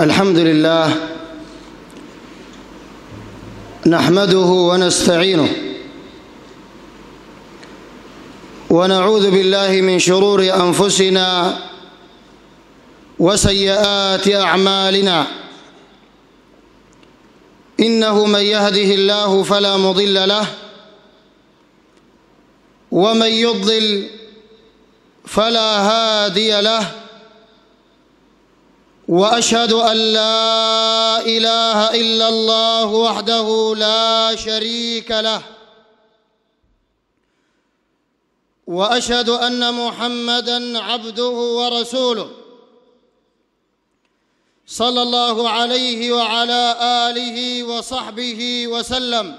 الحمد لله نحمده ونستعينه ونعوذ بالله من شرور انفسنا وسيئات اعمالنا انه من يهده الله فلا مضل له ومن يضلل فلا هادي له واشهد ان لا اله الا الله وحده لا شريك له واشهد ان محمدا عبده ورسوله صلى الله عليه وعلى اله وصحبه وسلم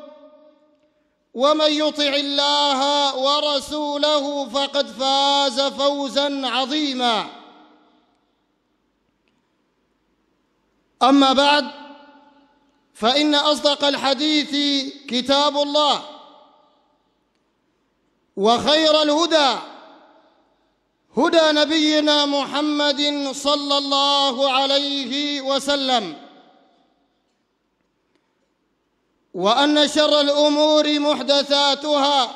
ومن يطع الله ورسوله فقد فاز فوزا عظيما اما بعد فان اصدق الحديث كتاب الله وخير الهدى هدى نبينا محمد صلى الله عليه وسلم وأن شر الأمور محدثاتها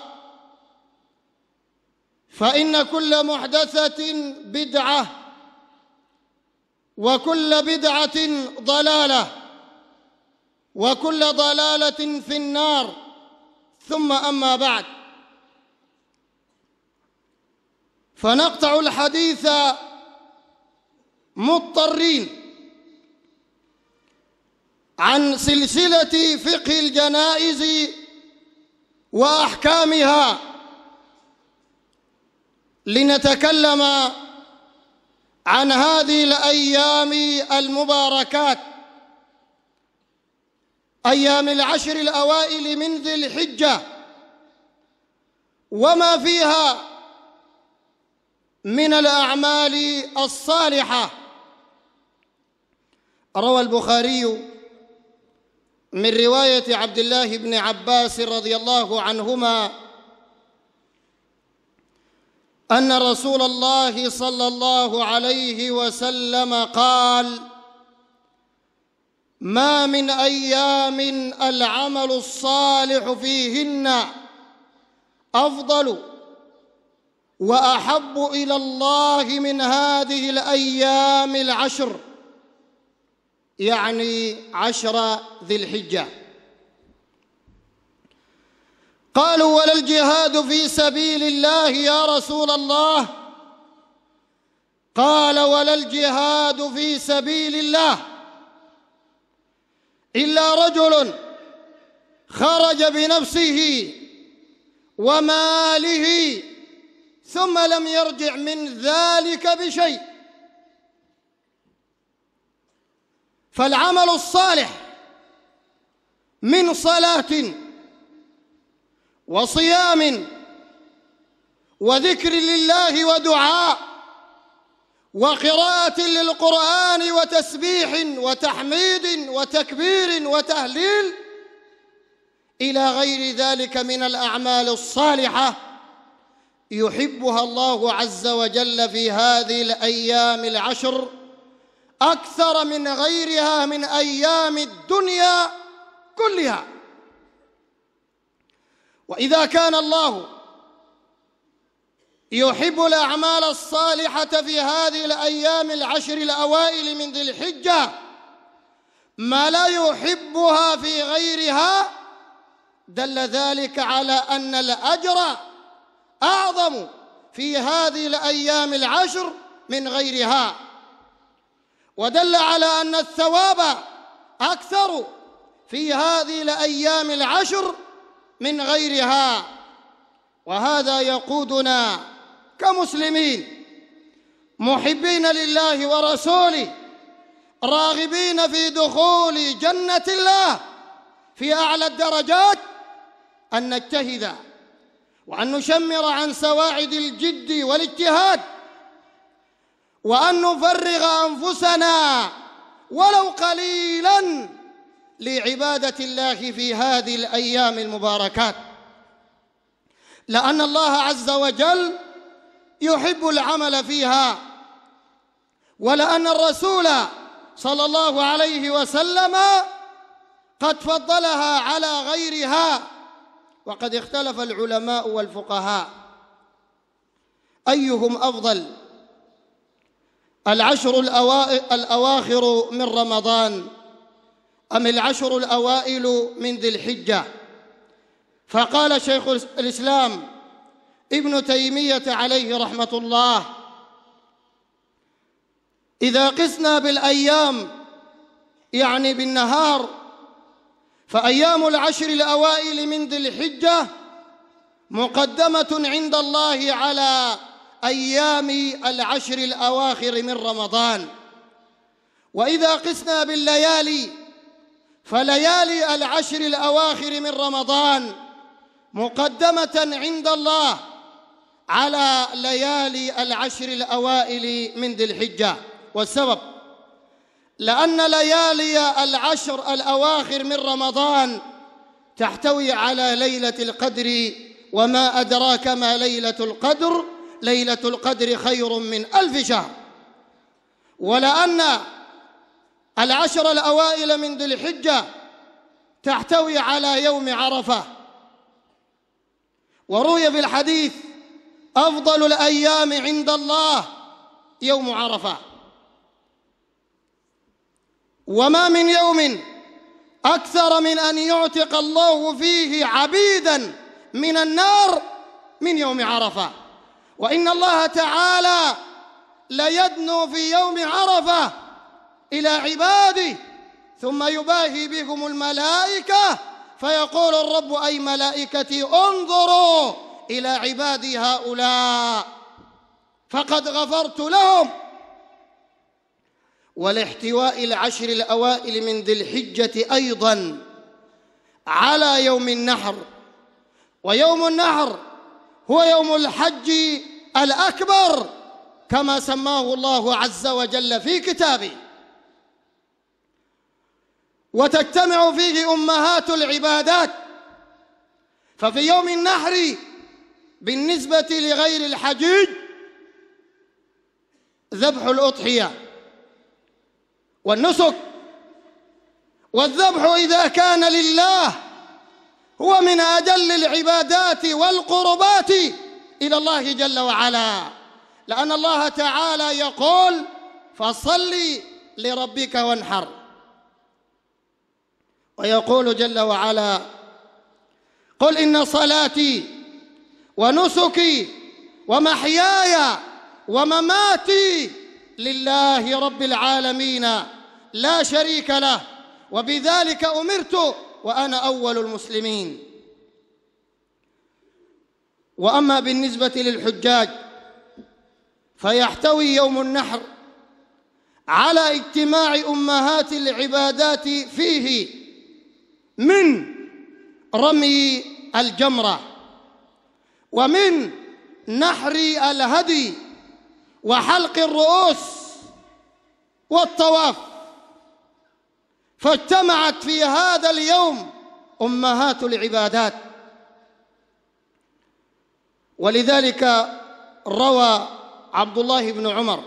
فإن كل محدثة بدعة وكل بدعة ضلالة وكل ضلالة في النار ثم أما بعد فنقطع الحديث مضطرين عن سلسلة فقه الجنائز وأحكامها لنتكلم عن هذه الأيام المباركات أيام العشر الأوائل من ذي الحجة وما فيها من الأعمال الصالحة روى البخاري من روايه عبد الله بن عباس رضي الله عنهما ان رسول الله صلى الله عليه وسلم قال ما من ايام العمل الصالح فيهن افضل واحب الى الله من هذه الايام العشر يعني عشر ذي الحجة قالوا ولا الجهاد في سبيل الله يا رسول الله قال ولا الجهاد في سبيل الله إلا رجل خرج بنفسه وماله ثم لم يرجع من ذلك بشيء فالعمل الصالح من صلاة وصيام وذكر لله ودعاء وقراءة للقرآن وتسبيح وتحميد وتكبير وتهليل إلى غير ذلك من الأعمال الصالحة يحبها الله عز وجل في هذه الأيام العشر اكثر من غيرها من ايام الدنيا كلها واذا كان الله يحب الاعمال الصالحه في هذه الايام العشر الاوائل من ذي الحجه ما لا يحبها في غيرها دل ذلك على ان الاجر اعظم في هذه الايام العشر من غيرها ودل على أن الثواب أكثر في هذه الأيام العشر من غيرها وهذا يقودنا كمسلمين محبين لله ورسوله راغبين في دخول جنة الله في أعلى الدرجات أن نجتهد وأن نشمر عن سواعد الجد والاجتهاد وأن نفرغ أنفسنا ولو قليلا لعبادة الله في هذه الأيام المباركات لأن الله عز وجل يحب العمل فيها ولأن الرسول صلى الله عليه وسلم قد فضلها على غيرها وقد اختلف العلماء والفقهاء أيهم أفضل العشر الأواخر من رمضان أم العشر الأوائل من ذي الحجة فقال شيخ الإسلام ابن تيمية عليه رحمة الله إذا قسنا بالأيام يعني بالنهار فأيام العشر الأوائل من ذي الحجة مقدمة عند الله على ايام العشر الاواخر من رمضان واذا قسنا بالليالي فليالي العشر الاواخر من رمضان مقدمه عند الله على ليالي العشر الاوائل من ذي الحجه والسبب لان ليالي العشر الاواخر من رمضان تحتوي على ليله القدر وما ادراك ما ليله القدر ليلة القدر خير من ألف شهر ولأن العشر الأوائل من ذي الحجة تحتوي على يوم عرفة وروي في الحديث أفضل الأيام عند الله يوم عرفة وما من يوم أكثر من أن يعتق الله فيه عبيدا من النار من يوم عرفه وإن الله تعالى ليدنو في يوم عرفة إلى عباده ثم يباهي بهم الملائكة فيقول الرب أي ملائكتي انظروا إلى عبادي هؤلاء فقد غفرت لهم والاحتواء العشر الأوائل من ذي الحجة أيضا على يوم النحر ويوم النحر هو يوم الحج الأكبر كما سماه الله عز وجل في كتابه وتجتمع فيه أمهات العبادات ففي يوم النحر بالنسبة لغير الحجيج ذبح الأضحية والنسك والذبح إذا كان لله هو من اجل العبادات والقربات الى الله جل وعلا لان الله تعالى يقول فصل لربك وانحر ويقول جل وعلا قل ان صلاتي ونسكي ومحياي ومماتي لله رب العالمين لا شريك له وبذلك امرت وانا اول المسلمين واما بالنسبه للحجاج فيحتوي يوم النحر على اجتماع امهات العبادات فيه من رمي الجمره ومن نحر الهدي وحلق الرؤوس والطواف فاجتمعت في هذا اليوم امهات العبادات ولذلك روى عبد الله بن عمر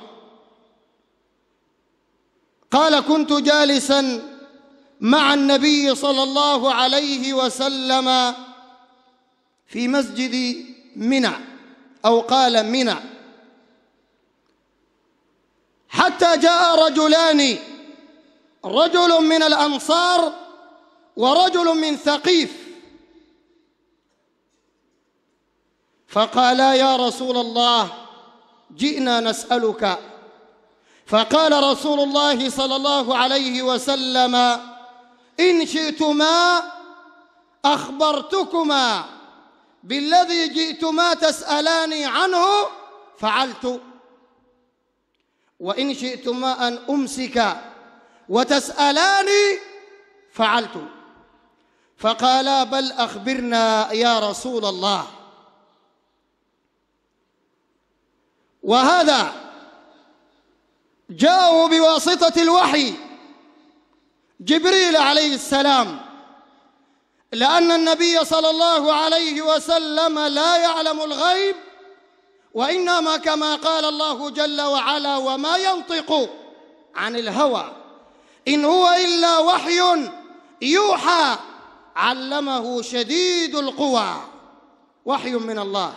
قال كنت جالسا مع النبي صلى الله عليه وسلم في مسجد منى او قال منى حتى جاء رجلان رجل من الأنصار ورجل من ثقيف فقالا يا رسول الله جئنا نسألك فقال رسول الله صلى الله عليه وسلم إن شئتما أخبرتكما بالذي جئتما تسألاني عنه فعلت وإن شئتما أن أمسك وتسالاني فعلت فقالا بل اخبرنا يا رسول الله وهذا جاءوا بواسطه الوحي جبريل عليه السلام لان النبي صلى الله عليه وسلم لا يعلم الغيب وانما كما قال الله جل وعلا وما ينطق عن الهوى إن هو إلا وحي يوحى علمه شديد القوى وحي من الله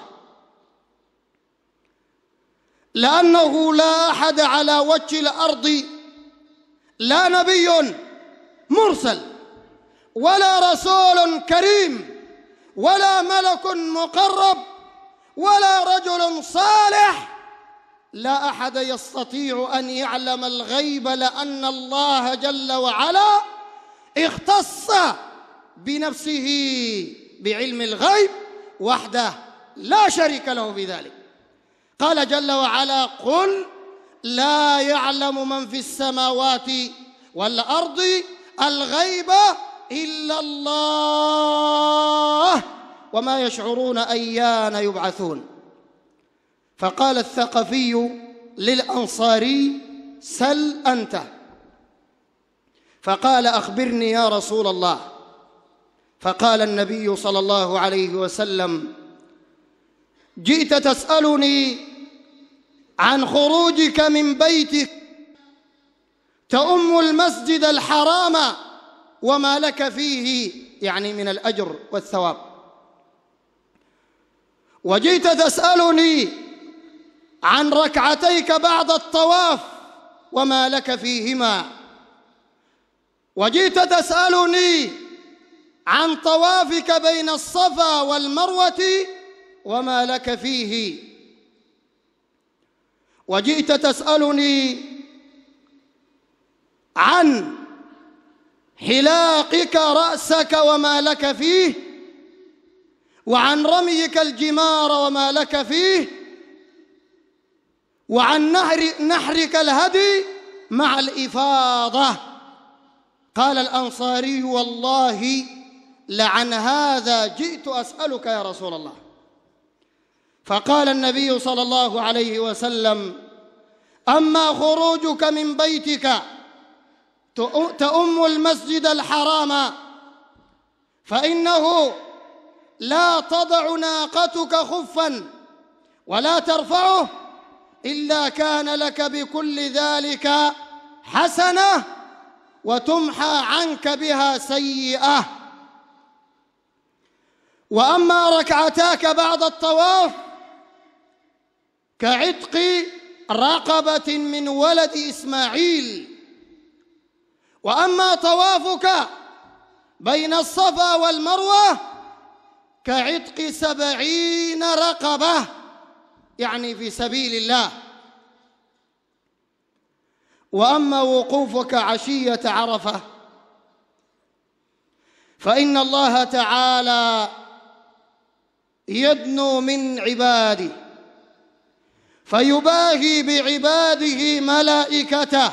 لأنه لا أحد على وجه الأرض لا نبي مرسل ولا رسول كريم ولا ملك مقرب ولا رجل صالح لا احد يستطيع ان يعلم الغيب لان الله جل وعلا اختص بنفسه بعلم الغيب وحده لا شريك له في ذلك قال جل وعلا قل لا يعلم من في السماوات والارض الغيب الا الله وما يشعرون ايان يبعثون فقال الثقفي للأنصاري سل أنت فقال أخبرني يا رسول الله فقال النبي صلى الله عليه وسلم جئت تسألني عن خروجك من بيتك تؤم المسجد الحرام وما لك فيه يعني من الأجر والثواب وجئت تسألني عن ركعتيك بعد الطواف وما لك فيهما وجئت تسالني عن طوافك بين الصفا والمروه وما لك فيه وجئت تسالني عن حلاقك راسك وما لك فيه وعن رميك الجمار وما لك فيه وعن نهر نحرك الهدي مع الإفاضة قال الأنصاري والله لعن هذا جئت أسألك يا رسول الله فقال النبي صلى الله عليه وسلم أما خروجك من بيتك تؤم المسجد الحرام فإنه لا تضع ناقتك خفا ولا ترفعه إلا كان لك بكل ذلك حسنة وتمحى عنك بها سيئة وأما ركعتاك بعد الطواف كعتق رقبة من ولد إسماعيل وأما طوافك بين الصفا والمروة كعتق سبعين رقبة يعني في سبيل الله واما وقوفك عشيه عرفه فان الله تعالى يدنو من عباده فيباهي بعباده ملائكته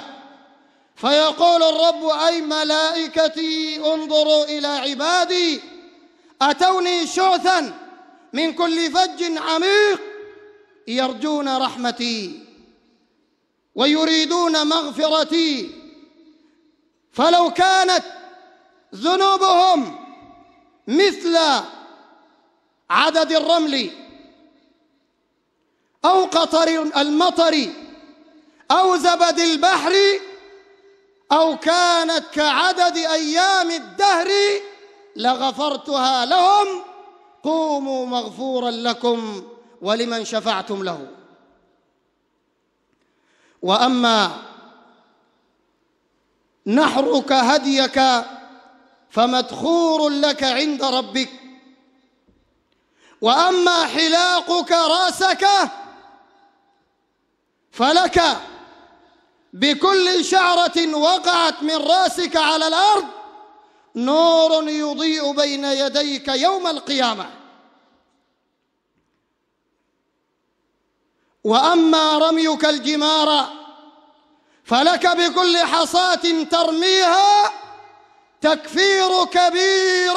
فيقول الرب اي ملائكتي انظروا الى عبادي اتوني شعثا من كل فج عميق يرجون رحمتي ويريدون مغفرتي فلو كانت ذنوبهم مثل عدد الرمل أو قطر المطر أو زبد البحر أو كانت كعدد أيام الدهر لغفرتها لهم قوموا مغفورا لكم ولمن شفعتم له واما نحرك هديك فمدخور لك عند ربك واما حلاقك راسك فلك بكل شعره وقعت من راسك على الارض نور يضيء بين يديك يوم القيامه واما رميك الجمار فلك بكل حصاه ترميها تكفير كبير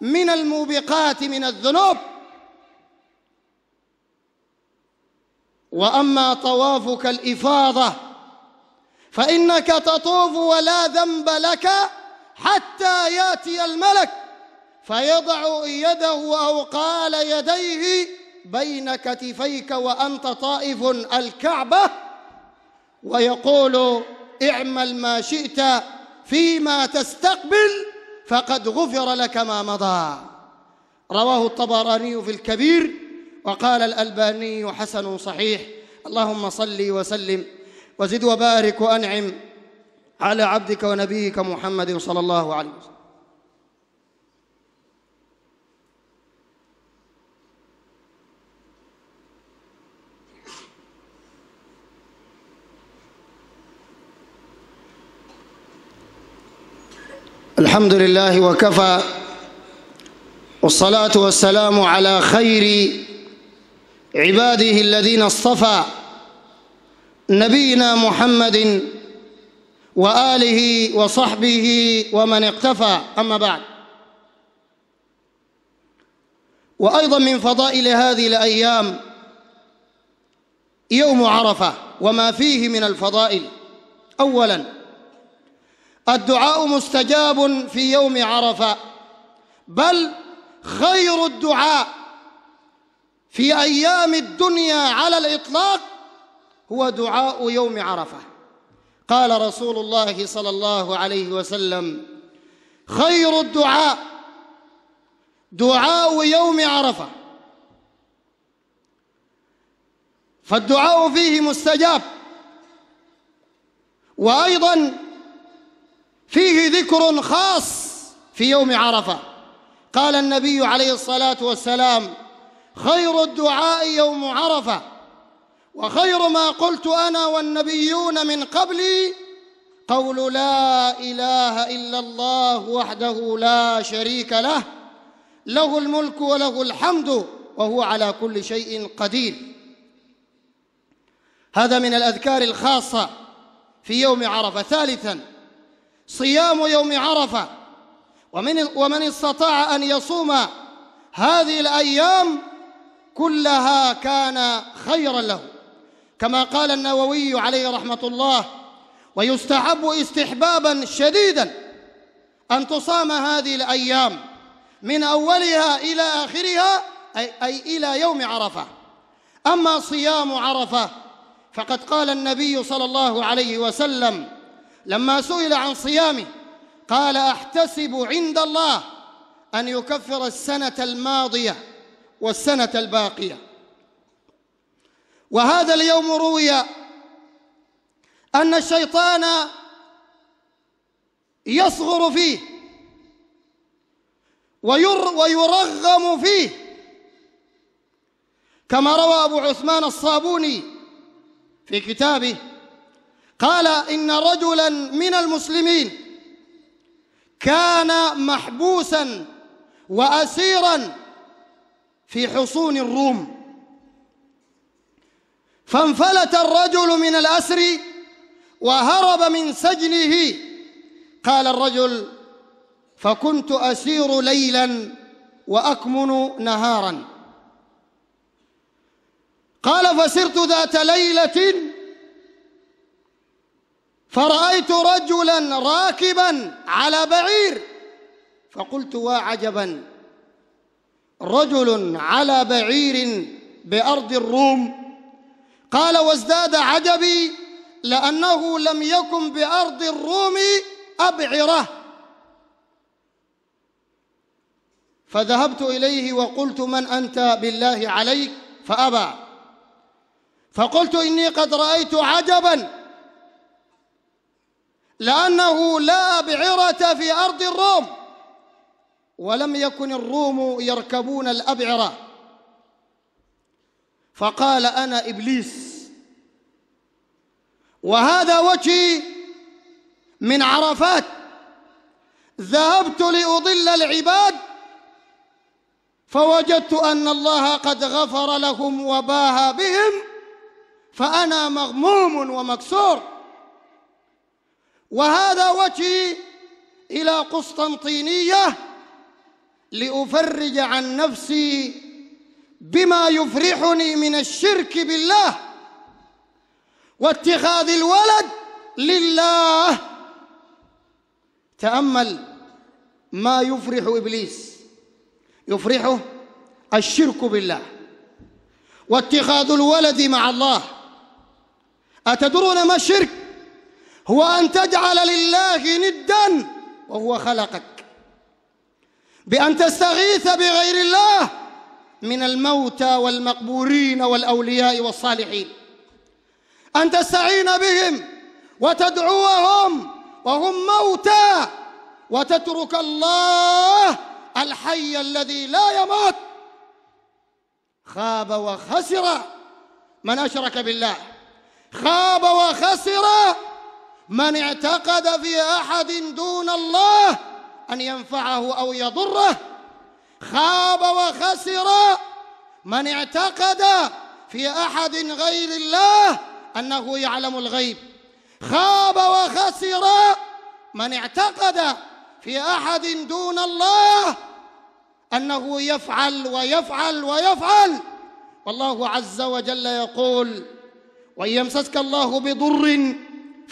من الموبقات من الذنوب واما طوافك الافاضه فانك تطوف ولا ذنب لك حتى ياتي الملك فيضع يده او قال يديه بين كتفيك وانت طائف الكعبه ويقول اعمل ما شئت فيما تستقبل فقد غفر لك ما مضى رواه الطبراني في الكبير وقال الالباني حسن صحيح اللهم صل وسلم وزد وبارك وانعم على عبدك ونبيك محمد صلى الله عليه وسلم الحمد لله وكفى والصلاة والسلام على خير عباده الذين اصطفى نبينا محمد وآله وصحبه ومن اقتفى أما بعد وأيضا من فضائل هذه الأيام يوم عرفة وما فيه من الفضائل أولاً الدعاء مستجاب في يوم عرفه بل خير الدعاء في ايام الدنيا على الاطلاق هو دعاء يوم عرفه قال رسول الله صلى الله عليه وسلم خير الدعاء دعاء يوم عرفه فالدعاء فيه مستجاب وايضا فيه ذكر خاص في يوم عرفه قال النبي عليه الصلاه والسلام خير الدعاء يوم عرفه وخير ما قلت انا والنبيون من قبلي قول لا اله الا الله وحده لا شريك له له الملك وله الحمد وهو على كل شيء قدير هذا من الاذكار الخاصه في يوم عرفه ثالثا صيام يوم عرفه ومن ومن استطاع ان يصوم هذه الايام كلها كان خيرا له كما قال النووي عليه رحمه الله ويستحب استحبابا شديدا ان تصام هذه الايام من اولها الى اخرها اي, أي الى يوم عرفه اما صيام عرفه فقد قال النبي صلى الله عليه وسلم لما سئل عن صيامه قال احتسب عند الله ان يكفر السنه الماضيه والسنه الباقيه وهذا اليوم روي ان الشيطان يصغر فيه وير ويرغم فيه كما روى ابو عثمان الصابوني في كتابه قال إن رجلا من المسلمين كان محبوسا وأسيرا في حصون الروم فانفلت الرجل من الأسر وهرب من سجنه قال الرجل فكنت أسير ليلا وأكمن نهارا قال فسرت ذات ليلة فرأيت رجلا راكبا على بعير فقلت وعجبا رجل على بعير بأرض الروم قال وازداد عجبي لأنه لم يكن بأرض الروم أبعرة فذهبت إليه وقلت من أنت بالله عليك فأبى فقلت إني قد رأيت عجباً لأنه لا أبعرة في أرض الروم ولم يكن الروم يركبون الأبعرة فقال أنا إبليس وهذا وجهي من عرفات ذهبت لأضل العباد فوجدت أن الله قد غفر لهم وباها بهم فأنا مغموم ومكسور وهذا وجهي إلى قسطنطينية لأفرج عن نفسي بما يفرحني من الشرك بالله واتخاذ الولد لله تأمل ما يفرح إبليس يفرحه الشرك بالله واتخاذ الولد مع الله أتدرون ما الشرك هو أن تجعل لله ندا وهو خلقك بأن تستغيث بغير الله من الموتى والمقبورين والأولياء والصالحين أن تستعين بهم وتدعوهم وهم موتى وتترك الله الحي الذي لا يموت خاب وخسر من أشرك بالله خاب وخسر من اعتقد في احد دون الله ان ينفعه او يضره خاب وخسر من اعتقد في احد غير الله انه يعلم الغيب خاب وخسر من اعتقد في احد دون الله انه يفعل ويفعل ويفعل والله عز وجل يقول وان يمسسك الله بضر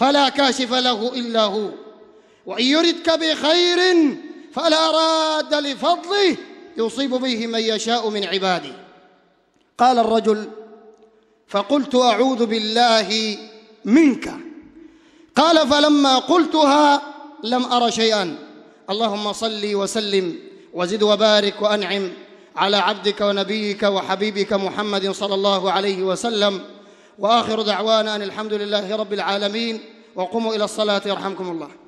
فلا كاشف له إلا هو وإن يردك بخير فلا راد لفضله يصيب به من يشاء من عباده قال الرجل فقلت أعوذ بالله منك قال فلما قلتها لم أر شيئا اللهم صل وسلم وزد وبارك وأنعم على عبدك ونبيك وحبيبك محمد صلى الله عليه وسلم واخر دعوانا ان الحمد لله رب العالمين وقوموا الى الصلاه يرحمكم الله